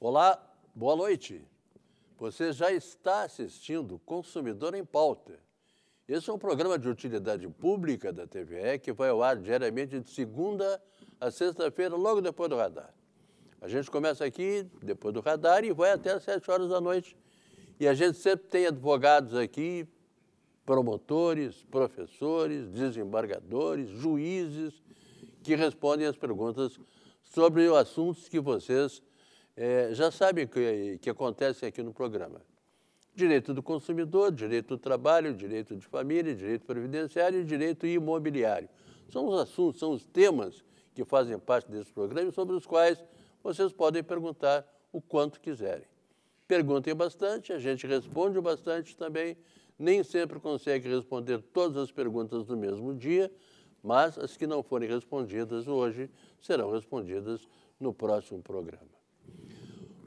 Olá, boa noite. Você já está assistindo Consumidor em Pauta. Esse é um programa de utilidade pública da TVE que vai ao ar diariamente de segunda a sexta-feira, logo depois do radar. A gente começa aqui, depois do radar, e vai até às sete horas da noite, e a gente sempre tem advogados aqui, promotores, professores, desembargadores, juízes, que respondem as perguntas sobre os assuntos que vocês é, já sabem que, que acontecem aqui no programa. Direito do consumidor, direito do trabalho, direito de família, direito previdenciário e direito imobiliário. São os assuntos, são os temas que fazem parte desse programa e sobre os quais vocês podem perguntar o quanto quiserem. Perguntem bastante, a gente responde bastante também. Nem sempre consegue responder todas as perguntas no mesmo dia, mas as que não forem respondidas hoje serão respondidas no próximo programa.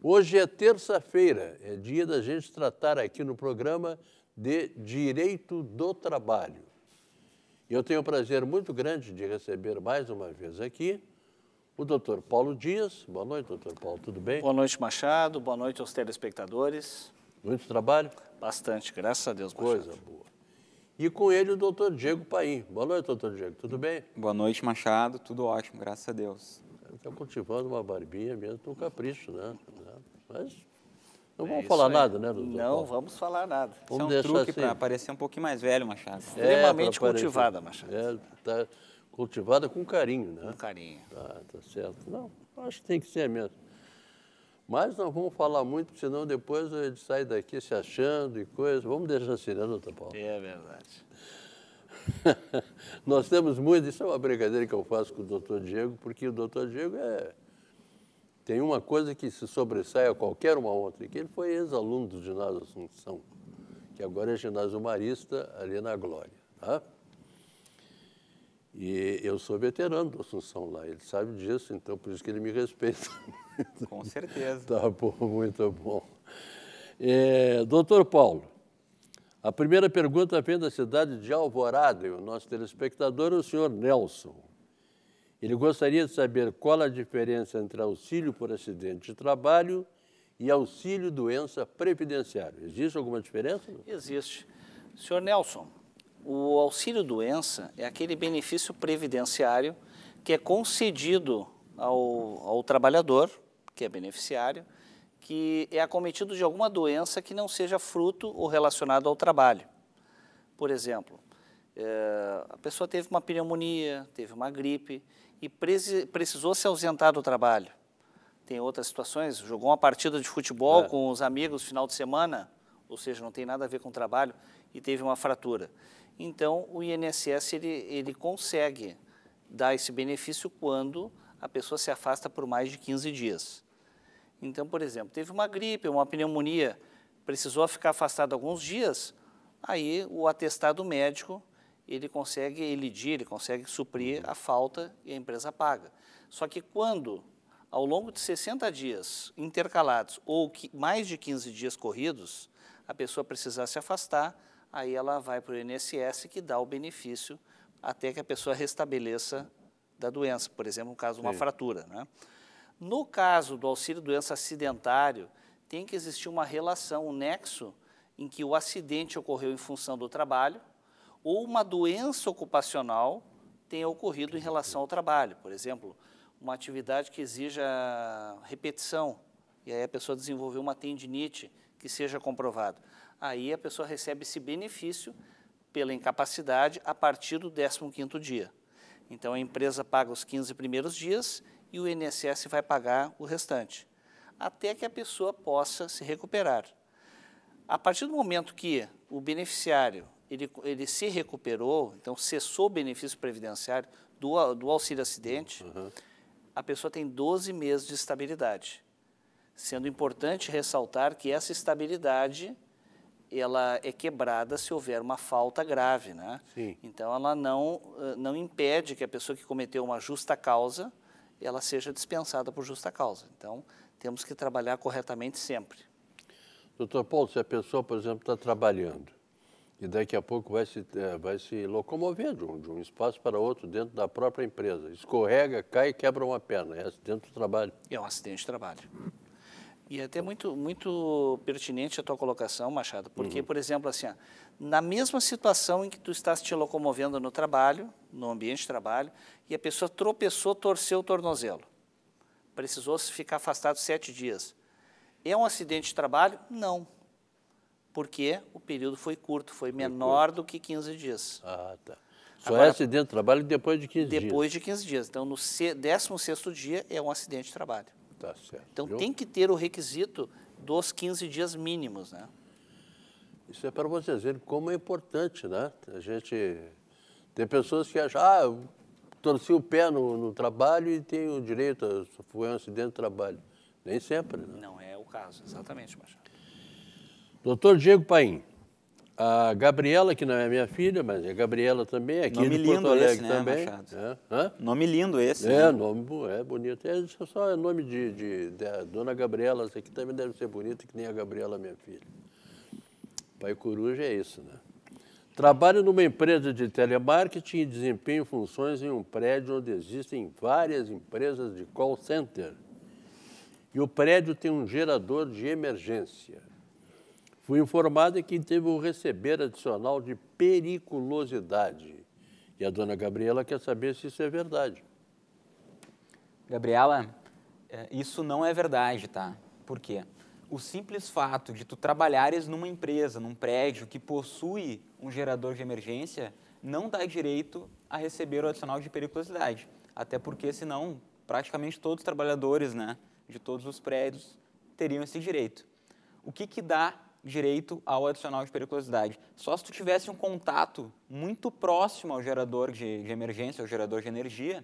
Hoje é terça-feira, é dia da gente tratar aqui no programa de direito do trabalho. Eu tenho um prazer muito grande de receber mais uma vez aqui o doutor Paulo Dias. Boa noite, doutor Paulo, tudo bem? Boa noite, Machado. Boa noite aos telespectadores. Muito trabalho? Bastante, graças a Deus, Machado. Coisa boa. E com ele o doutor Diego Paim. Boa noite, doutor Diego, tudo bem? Boa noite, Machado. Tudo ótimo, graças a Deus. Está cultivando uma barbinha mesmo, um capricho, né? né? Mas não é vamos é falar aí. nada, né, doutor? Não Paulo? vamos falar nada. Vamos Isso é um truque assim. para parecer um pouquinho mais velho, Machado. Extremamente é, cultivada, Machado. É, tá cultivada com carinho, né? Com carinho. Tá, tá certo. Não, acho que tem que ser mesmo. Mas não vamos falar muito, senão depois ele sai daqui se achando e coisa. Vamos deixar assim, né, doutor Paulo? É verdade. Nós temos muito, isso é uma brincadeira que eu faço com o doutor Diego, porque o doutor Diego é, tem uma coisa que se sobressai a qualquer uma outra, que ele foi ex-aluno do ginásio Assunção, que agora é ginásio marista ali na Glória. Tá? E eu sou veterano do Assunção lá, ele sabe disso, então por isso que ele me respeita. Com certeza. tá bom, muito bom. É, doutor Paulo, a primeira pergunta vem da cidade de Alvorada, e o nosso telespectador é o senhor Nelson. Ele gostaria de saber qual a diferença entre auxílio por acidente de trabalho e auxílio doença previdenciário. Existe alguma diferença? Existe. Senhor Nelson, o auxílio-doença é aquele benefício previdenciário que é concedido ao, ao trabalhador, que é beneficiário, que é acometido de alguma doença que não seja fruto ou relacionado ao trabalho. Por exemplo, é, a pessoa teve uma pneumonia, teve uma gripe e precisou se ausentar do trabalho. Tem outras situações, jogou uma partida de futebol é. com os amigos no final de semana, ou seja, não tem nada a ver com o trabalho, e teve uma fratura então o INSS ele, ele consegue dar esse benefício quando a pessoa se afasta por mais de 15 dias. Então, por exemplo, teve uma gripe, uma pneumonia, precisou ficar afastado alguns dias, aí o atestado médico ele consegue elidir, ele consegue suprir a falta e a empresa paga. Só que quando, ao longo de 60 dias intercalados ou mais de 15 dias corridos, a pessoa precisar se afastar, aí ela vai para o INSS que dá o benefício até que a pessoa restabeleça da doença, por exemplo, no caso de uma Sim. fratura. Né? No caso do auxílio-doença acidentário, tem que existir uma relação, um nexo, em que o acidente ocorreu em função do trabalho ou uma doença ocupacional tenha ocorrido em relação ao trabalho. Por exemplo, uma atividade que exija repetição, e aí a pessoa desenvolveu uma tendinite, que seja comprovado aí a pessoa recebe esse benefício pela incapacidade a partir do 15º dia. Então a empresa paga os 15 primeiros dias e o INSS vai pagar o restante, até que a pessoa possa se recuperar. A partir do momento que o beneficiário ele, ele se recuperou, então cessou o benefício previdenciário do, do auxílio acidente, uhum. a pessoa tem 12 meses de estabilidade. Sendo importante ressaltar que essa estabilidade ela é quebrada se houver uma falta grave, né? Sim. Então ela não eh, não impede que a pessoa que cometeu uma justa causa ela seja dispensada por justa causa. Então temos que trabalhar corretamente sempre. Doutor Paulo, se a pessoa, por exemplo, está trabalhando e daqui a pouco vai se eh, vai se locomover de um, de um espaço para outro dentro da própria empresa, escorrega, cai e quebra uma perna, é acidente do trabalho. É um acidente de trabalho. E é até muito, muito pertinente a tua colocação, Machado, porque, uhum. por exemplo, assim, ó, na mesma situação em que tu estás te locomovendo no trabalho, no ambiente de trabalho, e a pessoa tropeçou, torceu o tornozelo, precisou ficar afastado sete dias. É um acidente de trabalho? Não. Porque o período foi curto, foi, foi menor curto. do que 15 dias. Ah, tá. Só Agora, é acidente de trabalho depois de 15 depois dias? Depois de 15 dias. Então, no 16 dia é um acidente de trabalho. Tá certo. Então viu? tem que ter o requisito dos 15 dias mínimos, né? Isso é para vocês verem como é importante, né? A gente tem pessoas que acham, ah, eu torci o pé no, no trabalho e tenho o direito, a, foi um acidente de trabalho. Nem sempre, né? Não é o caso, exatamente, Machado. Doutor Diego Paim. A Gabriela, que não é minha filha, mas é Gabriela também, aqui nome de Porto Alegre esse, né, também. É, nome lindo esse. É, né? nome é bonito. É, é só é nome de, de, de Dona Gabriela, essa aqui também deve ser bonita, que nem a Gabriela, minha filha. Pai Coruja é isso, né? Trabalho numa empresa de telemarketing e desempenho funções em um prédio onde existem várias empresas de call center. E o prédio tem um gerador de emergência. Fui informada que teve um receber adicional de periculosidade. E a dona Gabriela quer saber se isso é verdade. Gabriela, é, isso não é verdade, tá? Por quê? O simples fato de tu trabalhares numa empresa, num prédio que possui um gerador de emergência, não dá direito a receber o adicional de periculosidade. Até porque, senão, praticamente todos os trabalhadores né, de todos os prédios teriam esse direito. O que, que dá direito ao adicional de periculosidade. Só se tu tivesse um contato muito próximo ao gerador de, de emergência, ao gerador de energia,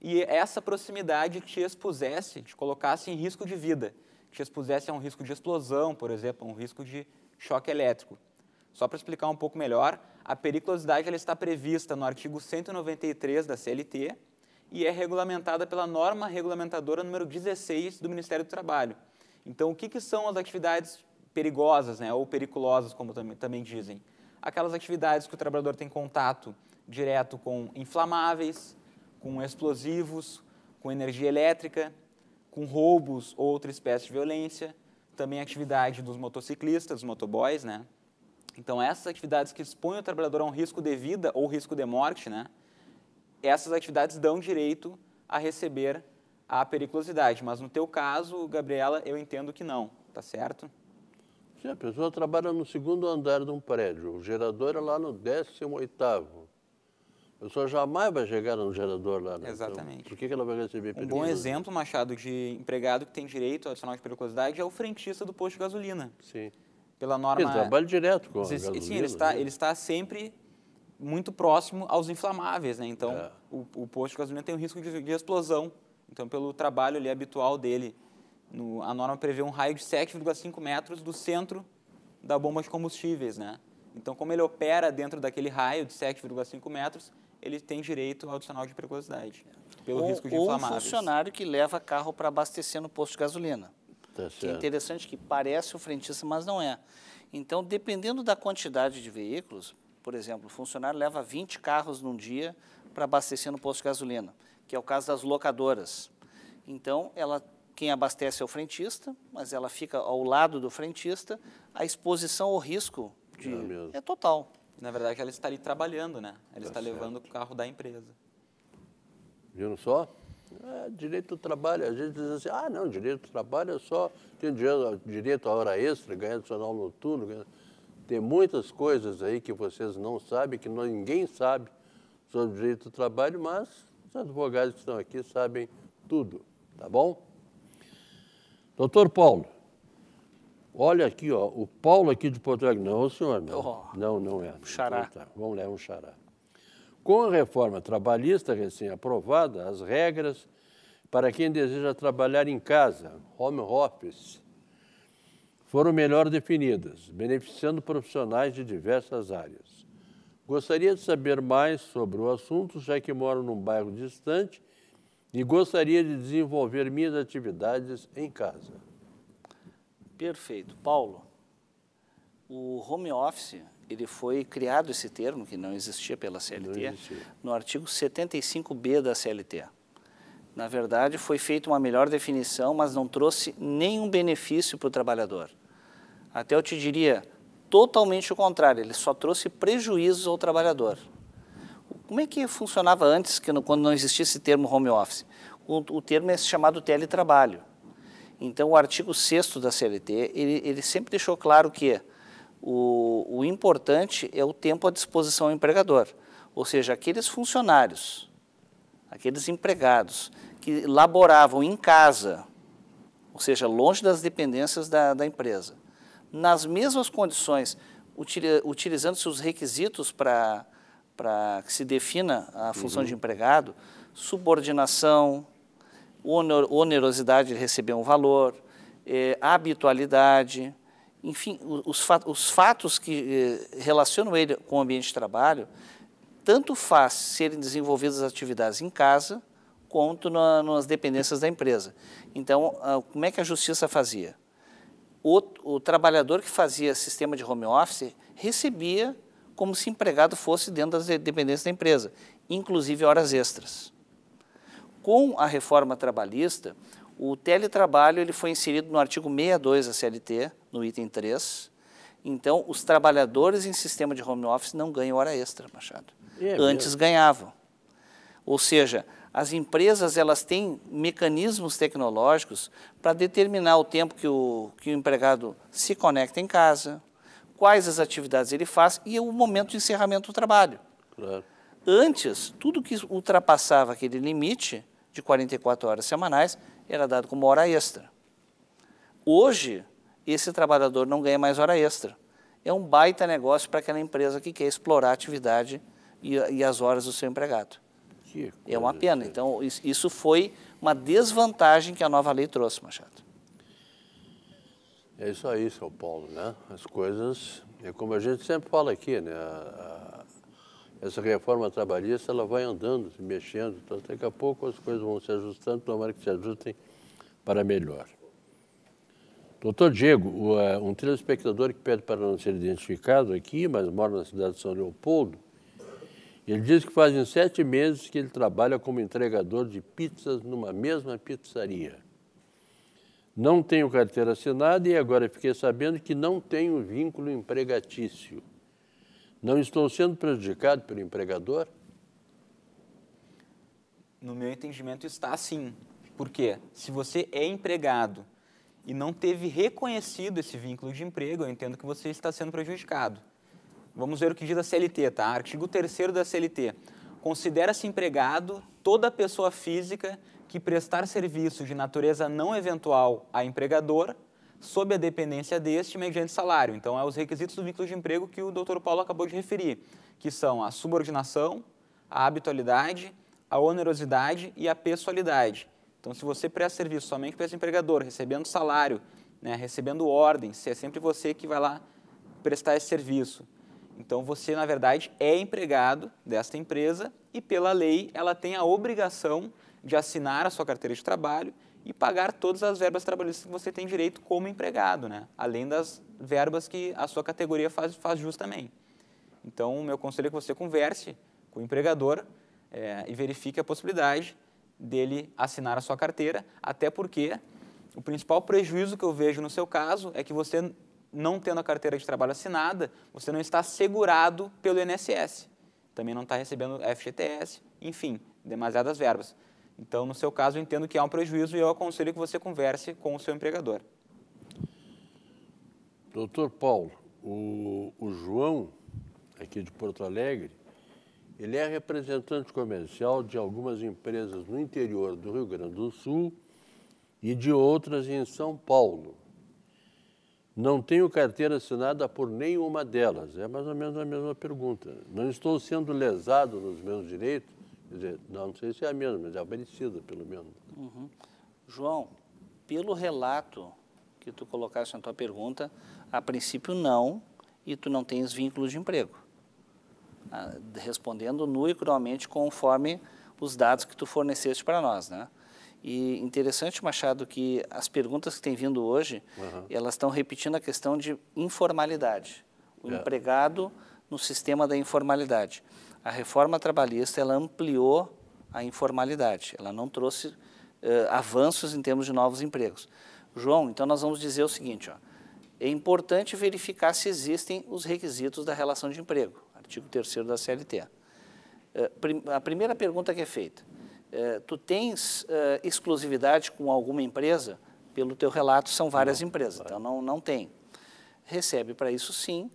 e essa proximidade te expusesse, te colocasse em risco de vida, te expusesse a um risco de explosão, por exemplo, um risco de choque elétrico. Só para explicar um pouco melhor, a periculosidade ela está prevista no artigo 193 da CLT e é regulamentada pela norma regulamentadora número 16 do Ministério do Trabalho. Então, o que, que são as atividades perigosas, né, ou periculosas, como também, também dizem. Aquelas atividades que o trabalhador tem contato direto com inflamáveis, com explosivos, com energia elétrica, com roubos ou outra espécie de violência, também a atividade dos motociclistas, dos motoboys, né? Então, essas atividades que expõem o trabalhador a um risco de vida ou risco de morte, né? Essas atividades dão direito a receber a periculosidade, mas no teu caso, Gabriela, eu entendo que não, tá certo? Sim, a pessoa trabalha no segundo andar de um prédio, o gerador é lá no 18 oitavo. A pessoa jamais vai chegar no gerador lá. Né? Então, Exatamente. Então, por que ela vai receber pedido? Um bom exemplo, Machado, de empregado que tem direito a adicional de periculosidade é o frentista do posto de gasolina. Sim. Pela norma... Ele trabalha direto com a Sim, gasolina. Sim, ele está, né? ele está sempre muito próximo aos inflamáveis, né? Então, é. o, o, posto de gasolina tem um risco de, de explosão. Então, pelo trabalho ali habitual dele no, a norma prevê um raio de 7,5 metros do centro da bomba de combustíveis, né? Então, como ele opera dentro daquele raio de 7,5 metros, ele tem direito ao adicional de periculosidade, pelo ou, risco de inflamar. Ou funcionário que leva carro para abastecer no posto de gasolina. Tá que é interessante que parece o frentista, mas não é. Então, dependendo da quantidade de veículos, por exemplo, o funcionário leva 20 carros num dia para abastecer no posto de gasolina, que é o caso das locadoras. Então, ela quem abastece é o frentista, mas ela fica ao lado do frentista, a exposição ao risco de, é, é, total. Na verdade, ela está ali trabalhando, né? Ela tá está certo. levando o carro da empresa. Viram só? É, direito do trabalho, às vezes diz assim, ah, não, direito do trabalho é só tem direito, à hora extra, ganhar adicional noturno. Ganha... Tem muitas coisas aí que vocês não sabem, que não, ninguém sabe sobre o direito do trabalho, mas os advogados que estão aqui sabem tudo, tá bom? Doutor Paulo, olha aqui, ó, o Paulo aqui de Porto Alegre. Não, senhor, não. Oh, não, não é. Um xará. Então, tá, vamos ler é um xará. Com a reforma trabalhista recém-aprovada, as regras para quem deseja trabalhar em casa, home office, foram melhor definidas, beneficiando profissionais de diversas áreas. Gostaria de saber mais sobre o assunto, já que moro num bairro distante e gostaria de desenvolver minhas atividades em casa. Perfeito. Paulo, o home office, ele foi criado esse termo, que não existia pela CLT, existia. no artigo 75B da CLT. Na verdade, foi feita uma melhor definição, mas não trouxe nenhum benefício para o trabalhador. Até eu te diria, totalmente o contrário, ele só trouxe prejuízos ao trabalhador. Como é que funcionava antes, que não, quando não existia esse termo home office? O, o termo é chamado teletrabalho. Então, o artigo 6 da CLT, ele, ele sempre deixou claro que o, o importante é o tempo à disposição do empregador. Ou seja, aqueles funcionários, aqueles empregados que laboravam em casa, ou seja, longe das dependências da, da empresa, nas mesmas condições, utilizando-se os requisitos para para que se defina a função uhum. de empregado, subordinação, onerosidade de receber um valor, eh, habitualidade, enfim, os, os fatos que eh, relacionam ele com o ambiente de trabalho, tanto faz serem desenvolvidas as atividades em casa quanto na, nas dependências da empresa. Então, como é que a justiça fazia? O, o trabalhador que fazia sistema de home office recebia como se empregado fosse dentro das dependências da empresa, inclusive horas extras. Com a reforma trabalhista, o teletrabalho ele foi inserido no artigo 62 da CLT, no item 3. Então, os trabalhadores em sistema de home office não ganham hora extra, Machado. É, Antes meu. ganhavam. Ou seja, as empresas elas têm mecanismos tecnológicos para determinar o tempo que o, que o empregado se conecta em casa, quais as atividades ele faz e é o momento de encerramento do trabalho. Claro. Antes, tudo que ultrapassava aquele limite de 44 horas semanais era dado como hora extra. Hoje, esse trabalhador não ganha mais hora extra. É um baita negócio para aquela empresa que quer explorar a atividade e, e as horas do seu empregado. É uma pena. Então, isso foi uma desvantagem que a nova lei trouxe, Machado. É isso aí, São Paulo, né? As coisas, é como a gente sempre fala aqui, né? A, a, essa reforma trabalhista, ela vai andando, se mexendo, então daqui a pouco as coisas vão se ajustando, tomara que se ajustem para melhor. Doutor Diego, é, um telespectador que pede para não ser identificado aqui, mas mora na cidade de São Leopoldo, ele diz que fazem sete meses que ele trabalha como entregador de pizzas numa mesma pizzaria não tenho carteira assinada e agora fiquei sabendo que não tenho vínculo empregatício. Não estou sendo prejudicado pelo empregador? No meu entendimento, está sim. Por quê? Se você é empregado e não teve reconhecido esse vínculo de emprego, eu entendo que você está sendo prejudicado. Vamos ver o que diz a CLT, tá? Artigo 3 da CLT. Considera-se empregado toda pessoa física que prestar serviços de natureza não eventual a empregador, sob a dependência deste mediante salário. Então, é os requisitos do vínculo de emprego que o doutor Paulo acabou de referir, que são a subordinação, a habitualidade, a onerosidade e a pessoalidade. Então, se você presta serviço somente para esse empregador, recebendo salário, né, recebendo ordens, se é sempre você que vai lá prestar esse serviço. Então, você, na verdade, é empregado desta empresa e, pela lei, ela tem a obrigação de assinar a sua carteira de trabalho e pagar todas as verbas trabalhistas que você tem direito como empregado, né? além das verbas que a sua categoria faz, faz jus também. Então, o meu conselho é que você converse com o empregador é, e verifique a possibilidade dele assinar a sua carteira, até porque o principal prejuízo que eu vejo no seu caso é que você, não tendo a carteira de trabalho assinada, você não está segurado pelo INSS. Também não está recebendo FGTS, enfim, demasiadas verbas. Então, no seu caso, eu entendo que há um prejuízo e eu aconselho que você converse com o seu empregador. Doutor Paulo, o, o João, aqui de Porto Alegre, ele é representante comercial de algumas empresas no interior do Rio Grande do Sul e de outras em São Paulo. Não tenho carteira assinada por nenhuma delas. É mais ou menos a mesma pergunta. Não estou sendo lesado nos meus direitos Quer dizer, não sei se é a mesma, mas é parecida, pelo menos. Uhum. João, pelo relato que tu colocaste na tua pergunta, a princípio não, e tu não tens vínculos de emprego. Ah, respondendo nu e cruamente conforme os dados que tu forneceste para nós, né? E interessante, Machado, que as perguntas que têm vindo hoje, uhum. elas estão repetindo a questão de informalidade. O é. empregado no sistema da informalidade a reforma trabalhista ela ampliou a informalidade, ela não trouxe uh, avanços em termos de novos empregos. João, então nós vamos dizer o seguinte, ó, é importante verificar se existem os requisitos da relação de emprego, artigo 3 da CLT. Uh, eh, prim a primeira pergunta que é feita, uh, tu tens exclusividade com alguma empresa? Pelo teu relato, são várias não, empresas, então não, não tem. Recebe para isso sim,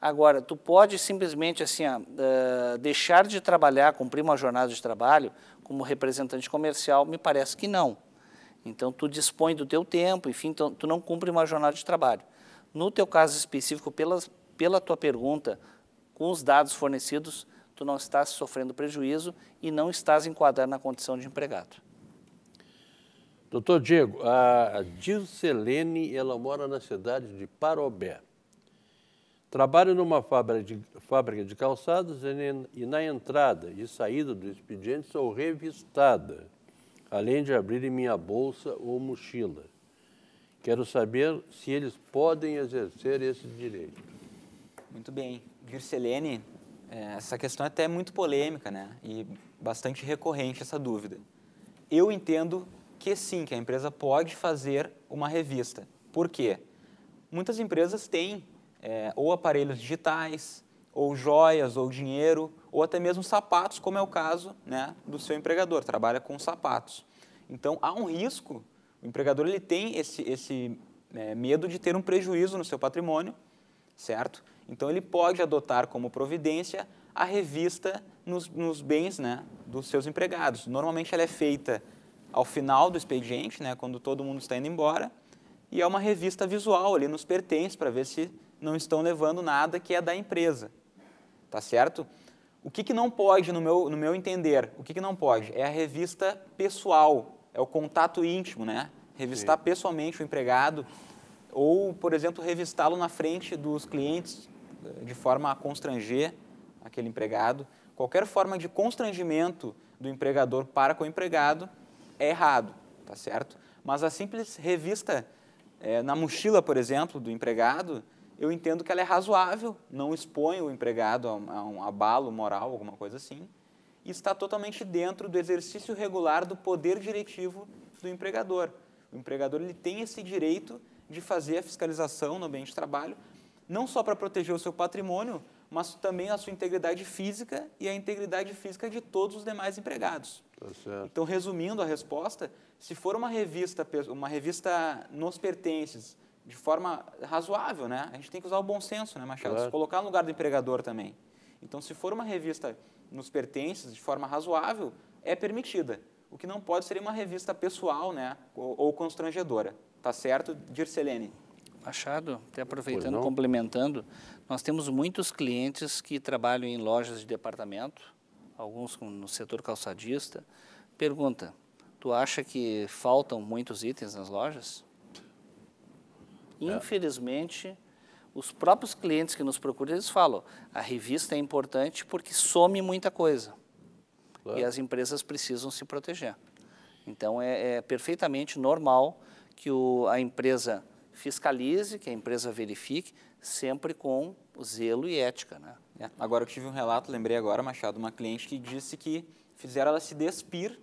Agora, tu pode simplesmente assim ó, uh, deixar de trabalhar, cumprir uma jornada de trabalho como representante comercial? Me parece que não. Então, tu dispõe do teu tempo, enfim, tu, então, tu não cumpre uma jornada de trabalho. No teu caso específico, pela tua pergunta, com os dados fornecidos, tu não estás sofrendo prejuízo e não estás enquadrado na condição de empregado. Doutor Diego, a Dilcelene, ela mora na cidade de Parobé. Trabalho numa fábrica de, fábrica de calçados e na entrada e saída do expediente sou revistada, além de abrirem minha bolsa ou mochila. Quero saber se eles podem exercer esse direito. Muito bem. Virselene, é, essa questão é até muito polêmica, né? E bastante recorrente essa dúvida. Eu entendo que sim, que a empresa pode fazer uma revista. Por quê? Muitas empresas têm é, ou aparelhos digitais, ou joias, ou dinheiro, ou até mesmo sapatos, como é o caso né, do seu empregador, trabalha com sapatos. Então, há um risco, o empregador ele tem esse, esse é, medo de ter um prejuízo no seu patrimônio, certo? Então, ele pode adotar como providência a revista nos, nos bens né, dos seus empregados. Normalmente, ela é feita ao final do expediente, né, quando todo mundo está indo embora, e é uma revista visual, ali nos pertence para ver se não estão levando nada que é da empresa, tá certo? O que, que não pode, no meu, no meu entender, o que, que não pode? É a revista pessoal, é o contato íntimo, né? Revistar Sim. pessoalmente o empregado ou, por exemplo, revistá-lo na frente dos clientes de forma a constranger aquele empregado. Qualquer forma de constrangimento do empregador para com o empregado é errado, tá certo? Mas a simples revista é, na mochila, por exemplo, do empregado, eu entendo que ela é razoável, não expõe o empregado a, a um abalo moral, alguma coisa assim, e está totalmente dentro do exercício regular do poder diretivo do empregador. O empregador ele tem esse direito de fazer a fiscalização no ambiente de trabalho, não só para proteger o seu patrimônio, mas também a sua integridade física e a integridade física de todos os demais empregados. Tá então, resumindo a resposta, se for uma revista, uma revista nos pertences de forma razoável, né? A gente tem que usar o bom senso, né, Machado? Claro. Se colocar no lugar do empregador também. Então, se for uma revista nos pertences de forma razoável, é permitida. O que não pode ser uma revista pessoal, né, ou, ou constrangedora. Tá certo, Dircelene? Machado, até aproveitando, complementando, nós temos muitos clientes que trabalham em lojas de departamento, alguns no setor calçadista. Pergunta, tu acha que faltam muitos itens nas lojas? É. Infelizmente, os próprios clientes que nos procuram, eles falam, a revista é importante porque some muita coisa. Claro. É. E as empresas precisam se proteger. Então, é, é perfeitamente normal que o, a empresa fiscalize, que a empresa verifique, sempre com zelo e ética. Né? É. Agora, eu tive um relato, lembrei agora, Machado, uma cliente que disse que fizeram ela se despir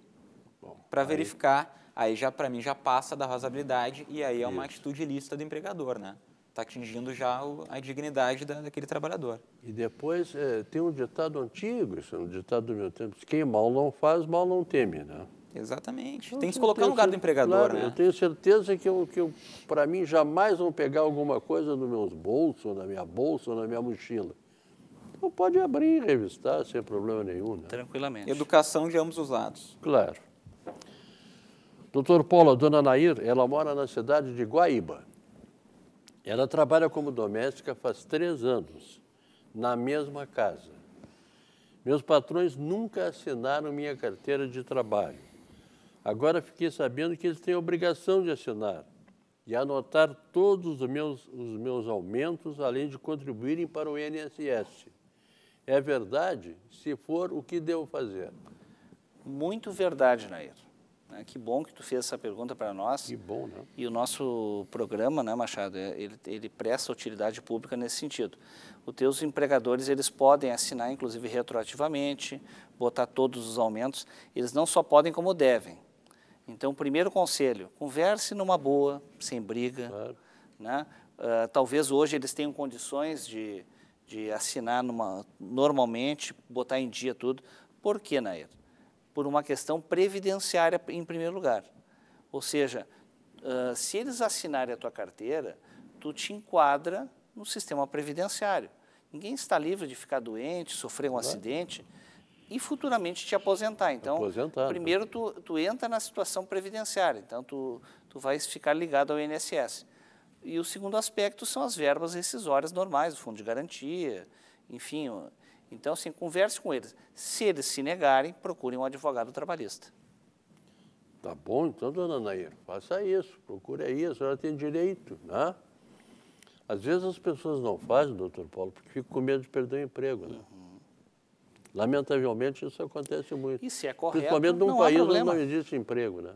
para verificar aí já para mim já passa da razoabilidade e aí é uma Isso. atitude ilícita do empregador, né? Está atingindo já o, a dignidade da, daquele trabalhador. E depois é, tem um ditado antigo, isso é um ditado do meu tempo, quem mal não faz, mal não teme, né? Exatamente. tem que se colocar no lugar do empregador, claro, né? Eu tenho certeza que que para mim, jamais vão pegar alguma coisa nos meus bolsos, na minha bolsa, ou na minha mochila. Então pode abrir e revistar sem problema nenhum, né? Tranquilamente. Educação de ambos os lados. Claro. Doutor Paulo, a dona Nair, ela mora na cidade de Guaíba. Ela trabalha como doméstica faz três anos, na mesma casa. Meus patrões nunca assinaram minha carteira de trabalho. Agora fiquei sabendo que eles têm obrigação de assinar e anotar todos os meus, os meus aumentos, além de contribuírem para o INSS. É verdade? Se for, o que devo fazer? Muito verdade, Nair. Né? Que bom que tu fez essa pergunta para nós. Que bom, né? E o nosso programa, né, Machado, é, ele, ele presta utilidade pública nesse sentido. Os teus empregadores, eles podem assinar, inclusive, retroativamente, botar todos os aumentos. Eles não só podem, como devem. Então, primeiro conselho, converse numa boa, sem briga. Claro. Né? Uh, talvez hoje eles tenham condições de, de assinar numa, normalmente, botar em dia tudo. Por que, Nair? por uma questão previdenciária em primeiro lugar. Ou seja, uh, se eles assinarem a tua carteira, tu te enquadra no sistema previdenciário. Ninguém está livre de ficar doente, sofrer um acidente e futuramente te aposentar. Então, aposentar, né? primeiro tu, tu entra na situação previdenciária, então tu, tu vais ficar ligado ao INSS. E o segundo aspecto são as verbas rescisórias normais, o fundo de garantia, enfim, então, assim, converse com eles. Se eles se negarem, procurem um advogado trabalhista. Tá bom, então, dona Nair, faça isso, procure aí, a senhora tem direito, né? Às vezes as pessoas não fazem, doutor Paulo, porque ficam com medo de perder o emprego, né? Uhum. Lamentavelmente, isso acontece muito. Isso é correto. Principalmente num país onde não existe emprego, né?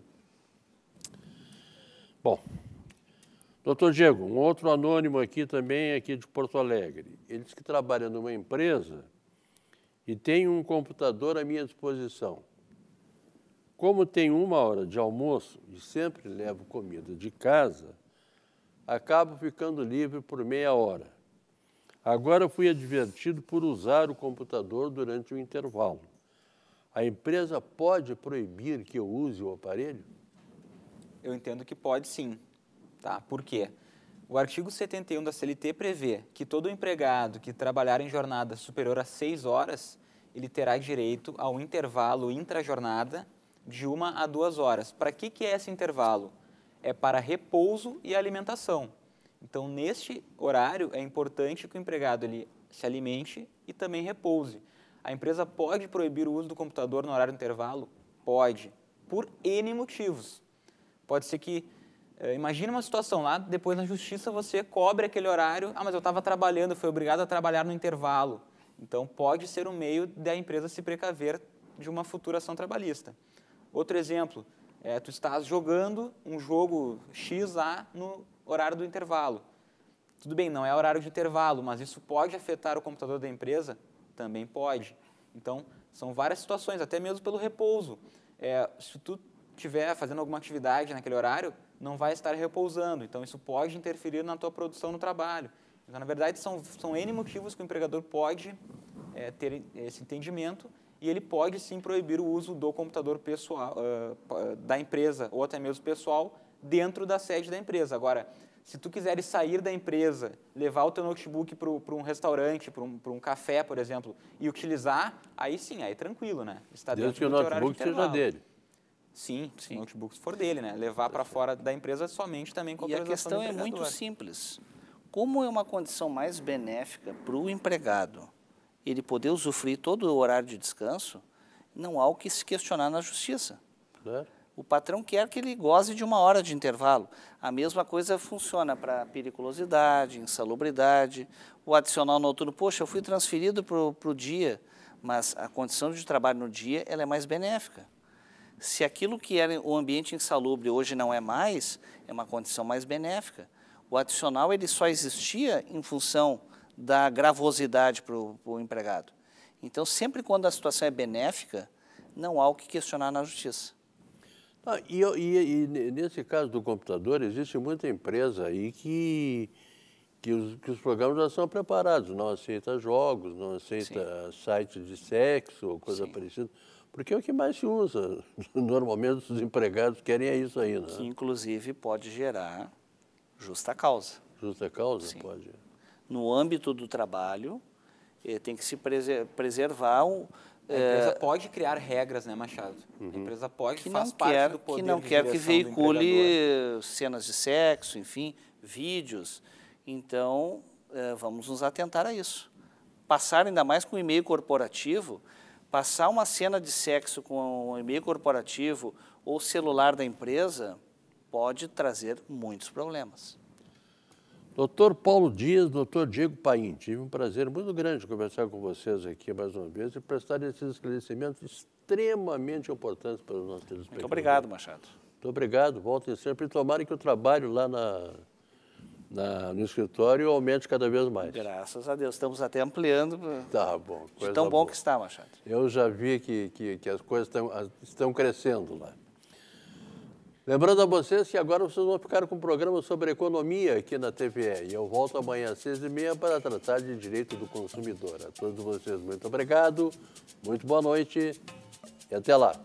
Bom, doutor Diego, um outro anônimo aqui também, aqui de Porto Alegre. Ele diz que trabalha numa empresa e tenho um computador à minha disposição. Como tenho uma hora de almoço e sempre levo comida de casa, acabo ficando livre por meia hora. Agora fui advertido por usar o computador durante o intervalo. A empresa pode proibir que eu use o aparelho? Eu entendo que pode sim. Tá? Por quê? O artigo 71 da CLT prevê que todo empregado que trabalhar em jornada superior a 6 horas, ele terá direito a um intervalo intra-jornada de 1 a 2 horas. Para que, que é esse intervalo? É para repouso e alimentação. Então, neste horário, é importante que o empregado ele se alimente e também repouse. A empresa pode proibir o uso do computador no horário intervalo? Pode, por N motivos. Pode ser que eh, imagina uma situação lá, depois na justiça você cobre aquele horário, ah, mas eu estava trabalhando, fui obrigado a trabalhar no intervalo. Então, pode ser um meio da empresa se precaver de uma futura ação trabalhista. Outro exemplo, é, tu estás jogando um jogo X lá no horário do intervalo. Tudo bem, não é horário de intervalo, mas isso pode afetar o computador da empresa? Também pode. Então, são várias situações, até mesmo pelo repouso. É, se tu estiver fazendo alguma atividade naquele horário, não vai estar repousando. Então, isso pode interferir na tua produção no trabalho. Então, na verdade, são, são N motivos que o empregador pode é, ter esse entendimento e ele pode sim proibir o uso do computador pessoal uh, da empresa ou até mesmo pessoal dentro da sede da empresa. Agora, se tu quiseres sair da empresa, levar o teu notebook para um restaurante, para um, um, café, por exemplo, e utilizar, aí sim, aí é tranquilo, né? Está Desde que o notebook seja dele. Sim, Sim. o notebook se for dele, né? Levar para fora da empresa somente também com a E a questão é muito simples. Como é uma condição mais benéfica para o empregado ele poder usufruir todo o horário de descanso, não há o que se questionar na justiça. Claro. O patrão quer que ele goze de uma hora de intervalo. A mesma coisa funciona para periculosidade, insalubridade, o adicional noturno. Poxa, eu fui transferido para o dia, mas a condição de trabalho no dia ela é mais benéfica. Se aquilo que era o ambiente insalubre hoje não é mais, é uma condição mais benéfica. O adicional ele só existia em função da gravosidade para o empregado. Então, sempre quando a situação é benéfica, não há o que questionar na justiça. Ah, e, e, e, nesse caso do computador, existe muita empresa aí que, que, os, que os programas já são preparados, não aceita jogos, não aceita Sim. sites de sexo ou coisa Sim. parecida. Porque é o que mais se usa. Normalmente os empregados querem é isso aí. Né? Que inclusive pode gerar justa causa. Justa causa Sim. pode. No âmbito do trabalho, eh, tem que se preservar o, a empresa eh, pode criar regras, né, Machado? Uhum. A empresa pode, que faz parte quer, do poder Que não quer que veicule cenas de sexo, enfim, vídeos. Então, eh, vamos nos atentar a isso. Passar ainda mais com o e-mail corporativo, passar uma cena de sexo com um e-mail corporativo ou celular da empresa pode trazer muitos problemas. Doutor Paulo Dias, doutor Diego Paim, tive um prazer muito grande conversar com vocês aqui mais uma vez e prestar esses esclarecimentos extremamente importantes para os nossos telespectadores. Muito obrigado, Machado. Muito obrigado, Volto sempre e que o trabalho lá na na, no escritório aumente cada vez mais. Graças a Deus, estamos até ampliando. Uh, tá bom. Coisa tão bom boa. que está, Machado. Eu já vi que, que, que as coisas estão estão crescendo lá. Lembrando a vocês que agora vocês vão ficar com um programa sobre economia aqui na TVE. E eu volto amanhã às seis e meia para tratar de direito do consumidor. A todos vocês, muito obrigado, muito boa noite e até lá.